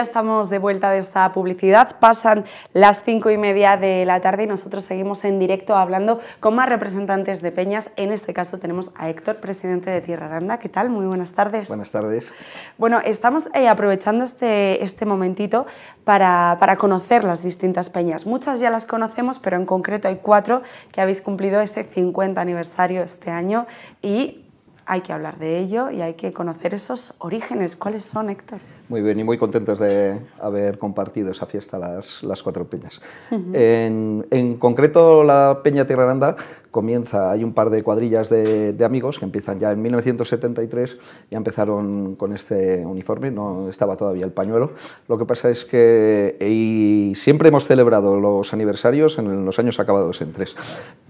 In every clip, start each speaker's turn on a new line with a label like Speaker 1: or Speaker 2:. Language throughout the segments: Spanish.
Speaker 1: ya estamos de vuelta de esta publicidad. Pasan las cinco y media de la tarde y nosotros seguimos en directo hablando con más representantes de Peñas. En este caso tenemos a Héctor, presidente de Tierra Aranda. ¿Qué tal? Muy buenas tardes. Buenas tardes. Bueno, estamos eh, aprovechando este, este momentito para, para conocer las distintas peñas. Muchas ya las conocemos, pero en concreto hay cuatro que habéis cumplido ese 50 aniversario este año y hay que hablar de ello y hay que conocer esos orígenes. ¿Cuáles son, Héctor?
Speaker 2: Muy bien, y muy contentos de haber compartido esa fiesta las, las cuatro peñas. en, concreto, la Peña Tierra Grande... comienza, hay un par de cuadrillas de, amigos que empiezan ya en 1973, ya empezaron con este uniforme, no estaba todavía el pañuelo. Lo que pasa es que y siempre hemos celebrado los aniversarios en los años acabados en tres,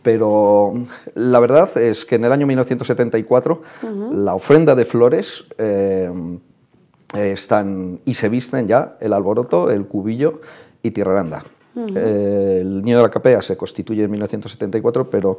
Speaker 2: pero la verdad es que en el año 1974 la ofrenda de flores eh, están y se visten ya el alboroto, el cubillo y Tiraranda. Eh, el Niño de la Capea se constituye en 1974, pero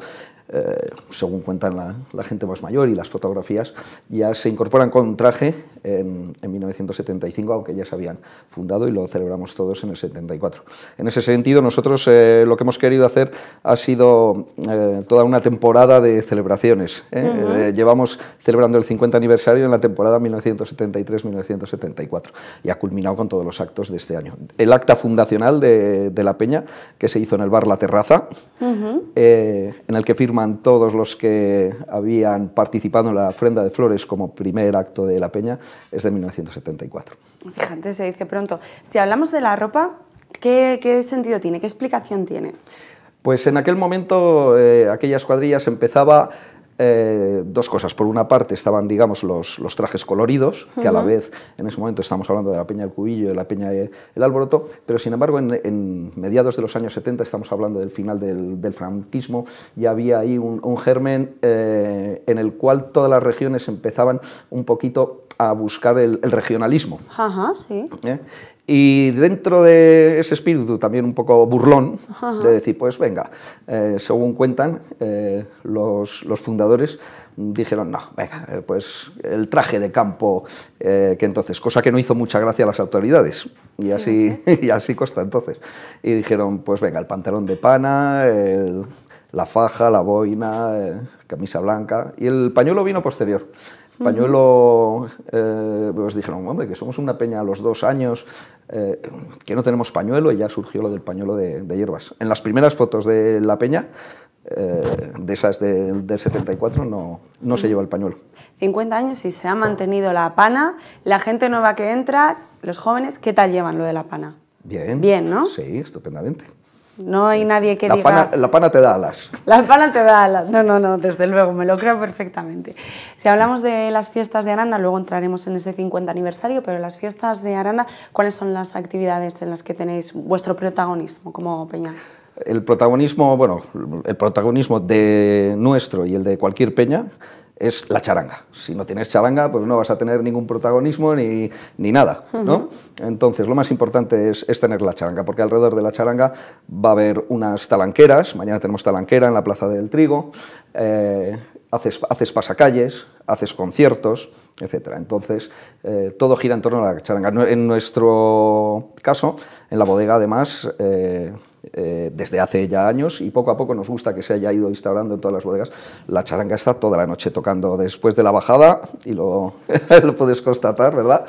Speaker 2: eh, según cuentan la, la, gente más mayor y las fotografías, ya se incorporan con traje en, 1975, aunque ya se habían fundado y lo celebramos todos en el 74. En ese sentido, nosotros eh, lo que hemos querido hacer ha sido eh, toda una temporada de celebraciones. ¿eh? llevamos celebrando el 50 aniversario en la temporada 1973-1974 y ha culminado con todos los actos de este año. El acta fundacional de, la Peña, que se hizo en el bar La Terraza, en el que firman todos los que habían participado en la ofrenda de flores como primer acto de la Peña es de 1974.
Speaker 1: Fíjate, se dice pronto. Si hablamos de la ropa, ¿qué, sentido tiene? ¿Qué explicación tiene?
Speaker 2: Pues en aquel momento eh, aquellas cuadrillas empezaba eh, dos cosas. Por una parte estaban, digamos, los, trajes coloridos, que a la vez en ese momento estamos hablando de la Peña del Cubillo, de la Peña del Alboroto, pero sin embargo en, mediados de los años 70, estamos hablando del final del, franquismo, ya había ahí un, germen eh, en el cual todas las regiones empezaban un poquito a buscar el, regionalismo. ¿Eh? Y dentro de ese espíritu también un poco burlón, de decir, pues venga, eh, según cuentan eh, los, fundadores, dijeron, no, venga, pues el traje de campo que entonces, cosa que no hizo mucha gracia a las autoridades, y así, y así consta entonces. Y dijeron, pues venga, el pantalón de pana, la faja, la boina, camisa blanca, y el pañuelo vino posterior. Pañuelo, eh, pues dijeron, hombre, que somos una peña a los dos años, eh, que no tenemos pañuelo, y ya surgió lo del pañuelo de, hierbas. En las primeras fotos de la peña, eh, de esas del 74, no, no se lleva el pañuelo.
Speaker 1: 50 años y se ha mantenido la pana. La gente nueva que entra, los jóvenes, ¿qué tal llevan lo de la pana? Bien. Bien, ¿no?
Speaker 2: Sí, estupendamente.
Speaker 1: No hay nadie que la diga...
Speaker 2: la pana te da alas.
Speaker 1: La pana te da alas. No, no, no, desde luego, me lo creo perfectamente. Si hablamos de las fiestas de Aranda, luego entraremos en ese 50 aniversario, pero las fiestas de Aranda, ¿cuáles son las actividades en las que tenéis vuestro protagonismo como Peña?
Speaker 2: El protagonismo, bueno, el protagonismo de nuestro y el de cualquier Peña es la charanga. Si no tienes charanga, pues no vas a tener ningún protagonismo ni, nada, ¿no? Entonces, lo más importante es, tener la charanga, porque alrededor de la charanga va a haber unas talanqueras, mañana tenemos talanquera en la Plaza del Trigo, eh, haces, haces pasacalles, haces conciertos, etc. Entonces, eh, todo gira en torno a la charanga. En nuestro caso, en la bodega, además... Eh, eh, desde hace ya años y poco a poco nos gusta que se haya ido instaurando en todas las bodegas. La charanga está toda la noche tocando después de la bajada y lo, lo puedes constatar, ¿verdad?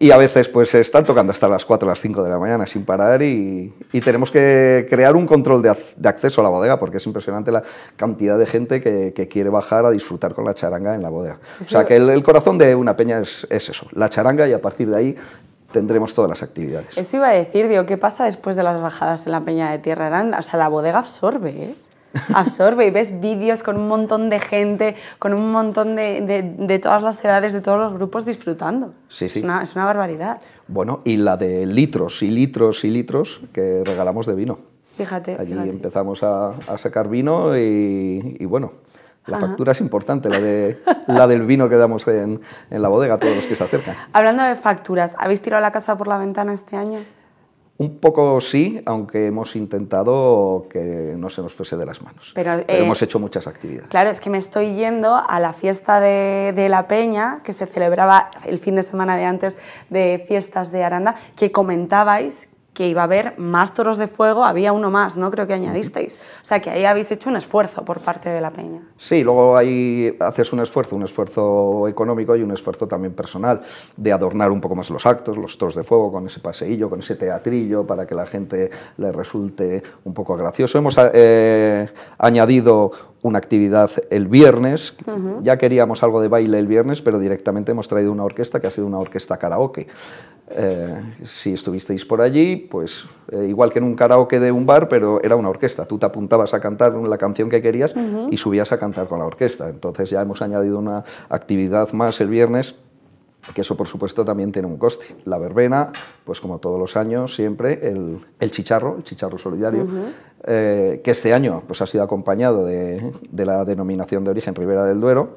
Speaker 2: Y a veces pues están tocando hasta las 4 o las 5 de la mañana sin parar y, tenemos que crear un control de, acceso a la bodega porque es impresionante la cantidad de gente que, quiere bajar a disfrutar con la charanga en la bodega. O sea que el, corazón de una peña es, eso, la charanga y a partir de ahí tendremos todas las actividades.
Speaker 1: Eso iba a decir, digo, ¿qué pasa después de las bajadas en la Peña de Tierra Grande? O sea, la bodega absorbe, ¿eh? absorbe y ves vídeos con un montón de gente, con un montón de, todas las edades, de todos los grupos disfrutando. Sí, sí. Es, una, barbaridad.
Speaker 2: Bueno, y la de litros y litros y litros que regalamos de vino. Fíjate. Allí empezamos a, sacar vino y bueno, la factura es importante, la, de, la del vino que damos en, en la bodega todos los que se acercan.
Speaker 1: Hablando de facturas, ¿habéis tirado la casa por la ventana este año?
Speaker 2: Un poco sí, aunque hemos intentado que no se nos fuese de las manos.
Speaker 1: Pero, eh, hemos
Speaker 2: hecho muchas actividades.
Speaker 1: Claro, es que me estoy yendo a la fiesta de, de, la Peña, que se celebraba el fin de semana de antes de fiestas de Aranda, que comentabais que iba a haber más toros de fuego, había uno más, ¿no? Creo que añadisteis. O sea que ahí habéis hecho un esfuerzo por parte de la peña.
Speaker 2: Sí, luego ahí haces un esfuerzo, un esfuerzo económico y un esfuerzo también personal de adornar un poco más los actos, los toros de fuego, con ese paseillo, con ese teatrillo, para que la gente le resulte un poco gracioso. Hemos eh, añadido una actividad el viernes. Ya queríamos algo de baile el viernes, pero directamente hemos traído una orquesta que ha sido una orquesta karaoke. Eh, si estuvisteis por allí, pues eh, igual que en un karaoke de un bar, pero era una orquesta. Tú te apuntabas a cantar la canción que querías y subías a cantar con la orquesta. Entonces ya hemos añadido una actividad más el viernes que eso por supuesto también tiene un coste. La verbena, pues como todos los años, siempre el, chicharro, el chicharro solidario, eh, que este año pues, ha sido acompañado de, la denominación de origen Ribera del Duero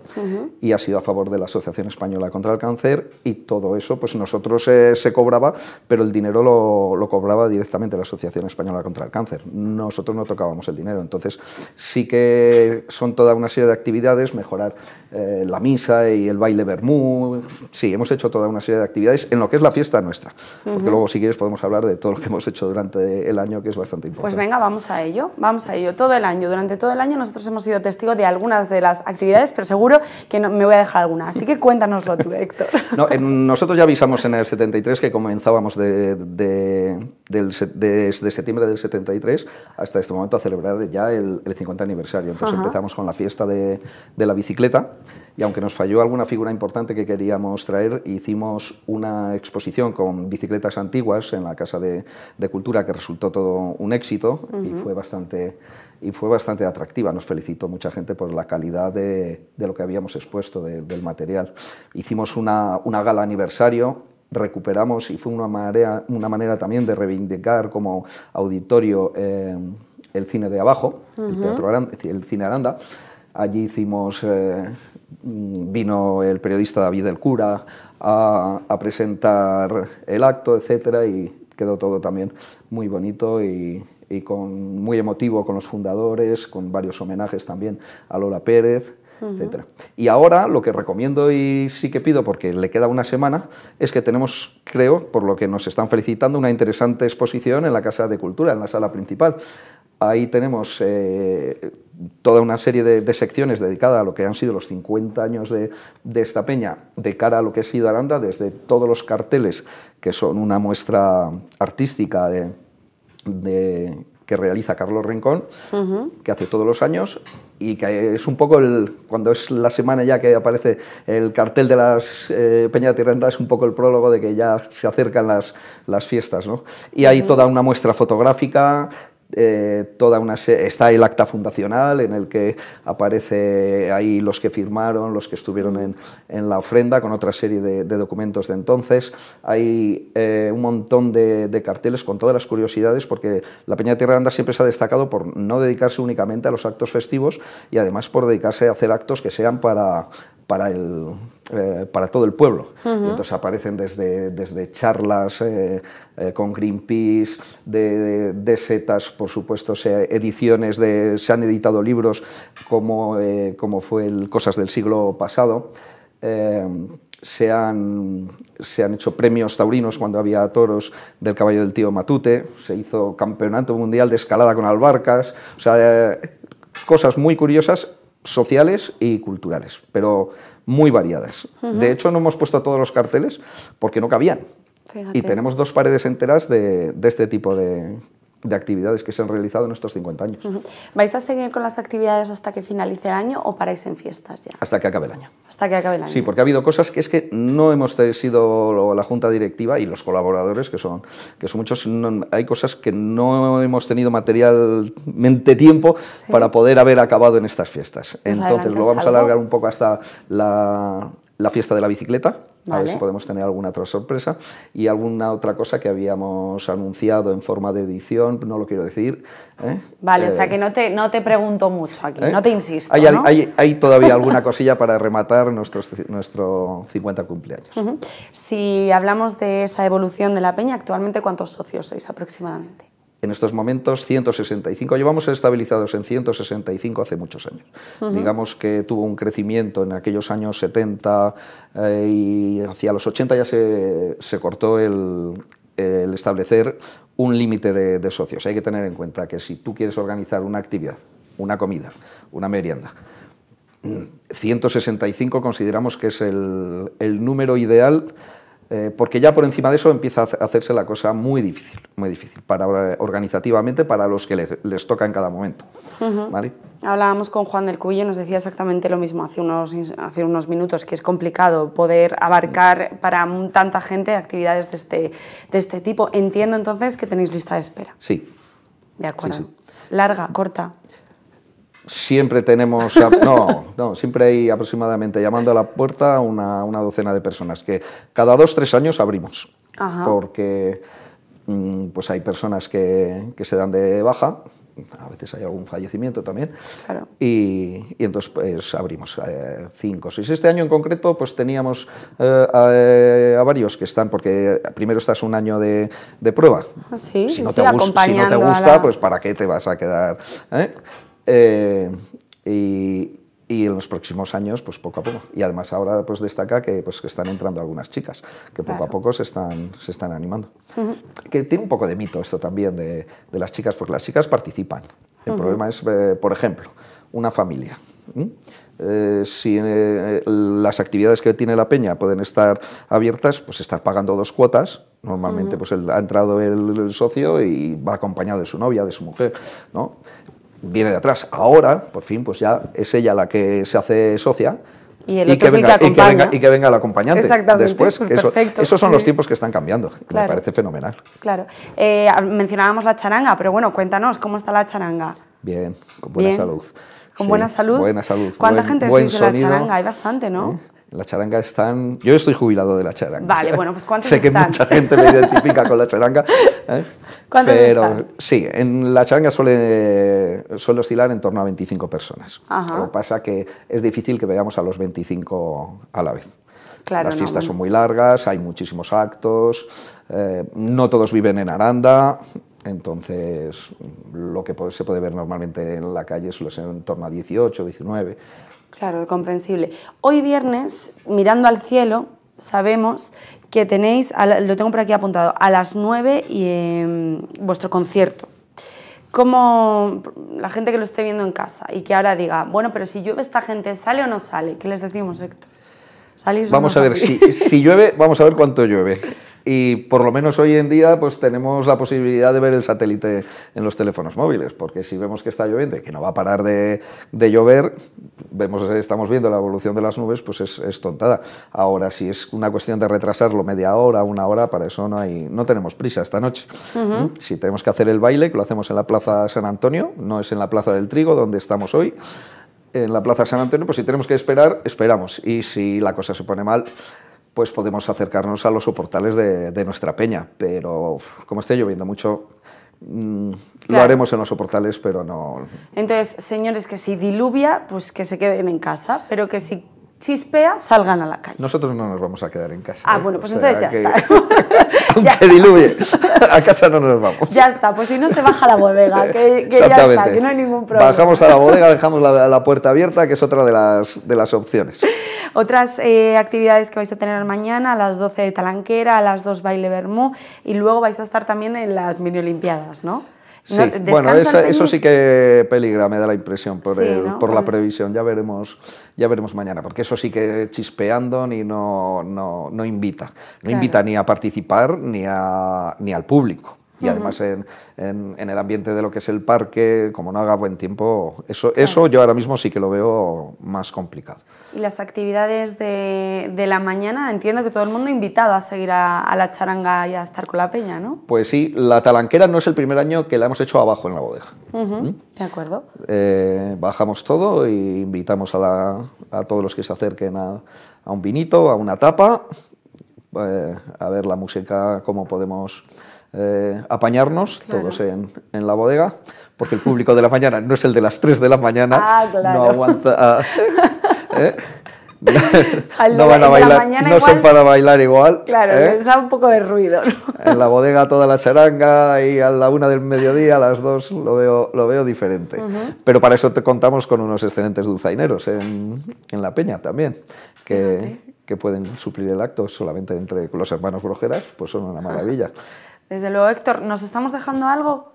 Speaker 2: y ha sido a favor de la Asociación Española contra el Cáncer y todo eso, pues nosotros eh, se cobraba, pero el dinero lo, lo, cobraba directamente la Asociación Española contra el Cáncer. Nosotros no tocábamos el dinero, entonces sí que son toda una serie de actividades, mejorar eh, la misa y el baile Bermú, sí, hemos hecho toda una serie de actividades en lo que es la fiesta nuestra, porque luego si quieres podemos hablar de todo lo que hemos hecho durante el año, que es bastante pues importante. Pues
Speaker 1: venga, vamos a ello, vamos a ello. Todo el año, durante todo el año nosotros hemos sido testigos de algunas de las actividades, pero seguro que no, me voy a dejar alguna. Así que cuéntanoslo tú, Héctor.
Speaker 2: nosotros ya avisamos en el 73 que comenzábamos de desde septiembre del 73 hasta este momento a celebrar ya el, 50 aniversario. Entonces empezamos con la fiesta de, la bicicleta y aunque nos falló alguna figura importante que queríamos traer, hicimos una exposición con bicicletas antiguas en la Casa de, Cultura que resultó todo un éxito y fue bastante y fue bastante atractiva. Nos felicitó mucha gente por la calidad de, lo que habíamos expuesto, del material. Hicimos una, gala aniversario recuperamos y fue una, manera una manera también de reivindicar como auditorio eh, el cine de abajo, el, teatro cine Aranda. Allí hicimos, eh, vino el periodista David del Cura a, presentar el acto, etcétera, y quedó todo también muy bonito y, con, muy emotivo con los fundadores, con varios homenajes también a Lola Pérez. Y ahora lo que recomiendo y sí que pido, porque le queda una semana, es que tenemos, creo, por lo que nos están felicitando, una interesante exposición en la Casa de Cultura, en la sala principal. Ahí tenemos eh, toda una serie de, secciones dedicadas a lo que han sido los 50 años de, esta peña, de cara a lo que ha sido Aranda, desde todos los carteles, que son una muestra artística de que realiza Carlos Rincón, que hace todos los años y que es un poco el, cuando es la semana ya que aparece el cartel de las eh, Peña Tirrenda, es un poco el prólogo de que ya se acercan las, las fiestas. ¿no? Y hay toda una muestra fotográfica, eh, toda una está el acta fundacional en el que aparece ahí los que firmaron, los que estuvieron en, la ofrenda, con otra serie de, documentos de entonces. Hay eh, un montón de, carteles con todas las curiosidades, porque la Peña de Tierra Anda siempre se ha destacado por no dedicarse únicamente a los actos festivos y además por dedicarse a hacer actos que sean para, para eh, para todo el pueblo. entonces aparecen desde, desde charlas eh, eh, con Greenpeace, de, setas, por supuesto, se, ediciones, de, se han editado libros como, como fue el Cosas del siglo pasado. Em, se han, se han, hecho premios taurinos cuando había toros del caballo del tío Matute, se hizo campeonato mundial de escalada con albarcas, o sea, cosas muy curiosas sociales y culturales, pero muy variadas. De hecho, no hemos puesto todos los carteles porque no cabían. Y tenemos dos paredes enteras de este tipo de, de actividades que se han realizado en estos 50 años.
Speaker 1: ¿Vais a seguir con las actividades hasta que finalice el año o paráis en fiestas ya?
Speaker 2: Hasta que acabe el año.
Speaker 1: Hasta que acabe el año. Sí,
Speaker 2: porque ha habido cosas que es que no hemos sido la junta directiva y los colaboradores, que son, que son muchos, hay cosas que no hemos tenido materialmente tiempo para poder haber acabado en estas fiestas. Pues Entonces lo vamos a alargar un poco hasta la, la fiesta de la bicicleta, a ver si podemos tener alguna otra sorpresa, y alguna otra cosa que habíamos anunciado en forma de edición, no lo quiero decir. ¿eh? Vale, o sea eh, que
Speaker 1: no te, no te pregunto mucho aquí, ¿eh? no te insisto. Hay,
Speaker 2: todavía alguna cosilla para rematar nuestros, nuestro 50 cumpleaños.
Speaker 1: Si hablamos de esa evolución de la peña, actualmente ¿cuántos socios sois aproximadamente?
Speaker 2: en estos momentos 165. Llevamos estabilizados en 165 hace muchos años. Digamos que tuvo un crecimiento en aquellos años 70 eh, y hacia los 80 ya se, cortó el, establecer un límite de, socios. Hay que tener en cuenta que si tú quieres organizar una actividad, una comida, una merienda, 165 mm, consideramos que es el, el número ideal eh, porque ya por encima de eso empieza a hacerse la cosa muy difícil, muy difícil, para, organizativamente para los que les, toca en cada momento.
Speaker 1: Hablábamos con Juan del y nos decía exactamente lo mismo hace unos, hace unos minutos, que es complicado poder abarcar para tanta gente actividades de este, de este tipo. Entiendo entonces que tenéis lista de espera. Sí. De acuerdo. Larga, corta
Speaker 2: siempre tenemos, no, no, siempre hay aproximadamente llamando a la puerta una, una docena de personas que cada dos, tres años abrimos, porque mm, pues hay personas que, se dan de baja, a veces hay algún fallecimiento también, y, entonces pues abrimos eh, cinco o seis. Este año en concreto pues teníamos eh, eh, a, varios que están, porque primero estás un año de, prueba,
Speaker 1: ah, sí, si, no te gusta, pues
Speaker 2: para qué te vas a quedar. ¿eh? Eh, y, en los próximos años, pues poco a poco. Y además ahora pues destaca que, pues, que están entrando algunas chicas, que poco a poco se están, se están animando. Que tiene un poco de mito esto también de, de las chicas, porque las chicas participan. El problema es, eh, por ejemplo, una familia. Eh, si las actividades que tiene la peña pueden estar abiertas, pues estar pagando dos cuotas. Normalmente pues ha entrado el, el, socio y va acompañado de su novia, de su mujer, ¿no? viene de atrás. Ahora, por fin, pues ya es ella la que se hace socia.
Speaker 1: Y, que, venga,
Speaker 2: la acompañante Exactamente, después. Pues esos son los tiempos que están cambiando. me parece fenomenal.
Speaker 1: Claro. Eh, mencionábamos la charanga, pero bueno, cuéntanos, ¿cómo está la charanga?
Speaker 2: Bien, con buena salud.
Speaker 1: Con buena salud. Buena
Speaker 2: salud. ¿Cuánta gente sois la charanga? Hay
Speaker 1: bastante, ¿no? ¿Eh?
Speaker 2: La charanga están. Yo estoy jubilado de la charanga. Vale, bueno, pues ¿cuántos Sé que mucha gente me identifica con la charanga. ¿eh?
Speaker 1: ¿Cuántos pero,
Speaker 2: Sí, en la charanga suele. Eh, suele oscilar en torno a 25 personas. Lo que pasa que es difícil que veamos a los 25 a la vez.
Speaker 1: Las fiestas son
Speaker 2: muy largas, hay muchísimos actos, eh, no todos viven en Aranda, entonces lo que se puede ver normalmente en la calle suele ser en torno a 18, 19.
Speaker 1: Claro, comprensible. Hoy viernes, mirando al cielo, sabemos que tenéis, lo tengo por aquí apuntado, a las 9 y, em, vuestro concierto como la gente que lo esté viendo en casa y que ahora diga, bueno, pero si llueve esta gente, ¿sale o no sale? ¿Qué les decimos, Héctor? vamos a ver, si,
Speaker 2: si, llueve, vamos a ver cuánto llueve. y por lo menos hoy en día pues tenemos la posibilidad de ver el satélite en los teléfonos móviles, porque si vemos que está lloviendo y que no va a parar de, de llover, vemos, estamos viendo la evolución de las nubes, pues es, tontada. Ahora, si es una cuestión de retrasarlo media hora, una hora, para eso no, hay, no tenemos prisa esta noche. ¿Mm? Si tenemos que hacer el baile, que lo hacemos en la Plaza San Antonio, no es en la Plaza del Trigo, donde estamos hoy, en la Plaza San Antonio, pues si tenemos que esperar, esperamos. Y si la cosa se pone mal, pues podemos acercarnos a los soportales de, nuestra peña. Pero como está lloviendo mucho, mm, lo haremos en los soportales, pero no...
Speaker 1: Entonces, señores, que si diluvia, pues que se queden en casa, pero que si chispea, salgan a la calle.
Speaker 2: Nosotros no nos vamos a quedar
Speaker 1: en casa. Ah, ¿eh? bueno, pues entonces ya está.
Speaker 2: Aunque diluye, a casa no nos vamos. Ya
Speaker 1: está, pues si no se baja la bodega, que, ya está, que no hay ningún problema. Bajamos
Speaker 2: a la bodega, dejamos la, puerta abierta, que es otra de las, de las opciones.
Speaker 1: Otras eh, actividades que vais a tener mañana, a las 12 de Talanquera, a las 2 baile Bermú, y luego vais a estar también en las mini olimpiadas, ¿no? bueno, eso sí
Speaker 2: que peligra, me da la impresión, por, por la mm. previsión. Ya veremos, ya veremos mañana, porque eso sí que chispeando ni no, no invita. No invita ni a participar ni, a, ni al público. Y además en, el ambiente de lo que es el parque, como no haga buen tiempo, eso, eso yo ahora mismo sí que lo veo más complicado.
Speaker 1: Y las actividades de, la mañana, entiendo que todo el mundo invitado a seguir a, la charanga y a estar con la peña, ¿no?
Speaker 2: Pues sí, la talanquera no es el primer año que la hemos hecho abajo en la bodega.
Speaker 1: ¿Mm? De acuerdo.
Speaker 2: Eh, bajamos todo e invitamos a, todos los que se acerquen a, un vinito, a una tapa, eh, a ver la música, cómo podemos eh, apañarnos todos en, la bodega, porque el público de la mañana no es el de las 3 de la mañana, ah, no aguanta. Ah, ¿eh?
Speaker 1: no van a bailar, no son para
Speaker 2: bailar igual. Claro, ¿eh?
Speaker 1: un poco de ruido.
Speaker 2: En la bodega toda la charanga y a la una del mediodía, a las dos, lo veo, lo veo diferente. Pero para eso te contamos con unos excelentes dulzaineros en, La Peña también, que, pueden suplir el acto solamente entre los hermanos Brojeras, pues son una maravilla. Ah.
Speaker 1: Desde luego, Héctor, ¿nos estamos dejando algo?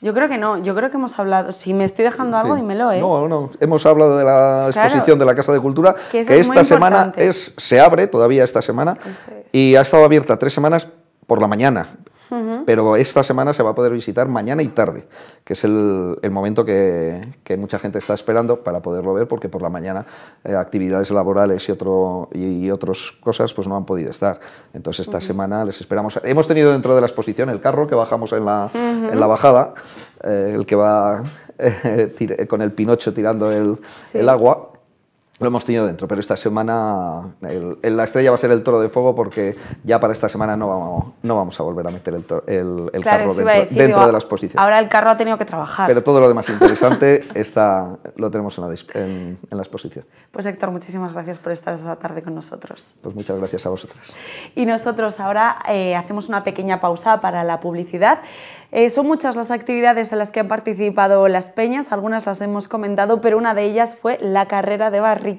Speaker 1: Yo creo que no, yo creo que hemos hablado. Si me estoy dejando algo, dímelo, ¿eh? No,
Speaker 2: no, hemos hablado de la exposición de la Casa de Cultura, que, esta semana es, se abre todavía esta semana y ha estado abierta tres semanas por la mañana pero esta semana se va a poder visitar mañana y tarde, que es el, momento que, mucha gente está esperando para poderlo ver, porque por la mañana eh, actividades laborales y, otro, y, otras cosas pues no han podido estar. Entonces esta semana les esperamos. Hemos tenido dentro de la exposición el carro que bajamos en la, en la bajada, eh, el que va eh, con el Pinocho tirando el, el agua lo hemos tenido dentro, pero esta semana la estrella va a ser el toro de fuego porque ya para esta semana no vamos, no vamos a volver a meter el, carro dentro, de la exposición. Ahora
Speaker 1: el carro ha tenido que trabajar. Pero
Speaker 2: todo lo demás interesante está, lo tenemos en la, exposición.
Speaker 1: Pues Héctor, muchísimas gracias por estar esta tarde con nosotros.
Speaker 2: Pues muchas gracias a vosotras.
Speaker 1: Y nosotros ahora eh, hacemos una pequeña pausa para la publicidad. Eh, son muchas las actividades en las que han participado las peñas, algunas las hemos comentado, pero una de ellas fue la carrera de barrio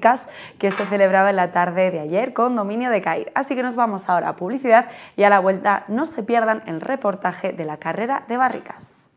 Speaker 1: que se celebraba en la tarde de ayer con dominio de Cair. Así que nos vamos ahora a publicidad y a la vuelta no se pierdan el reportaje de la carrera de barricas.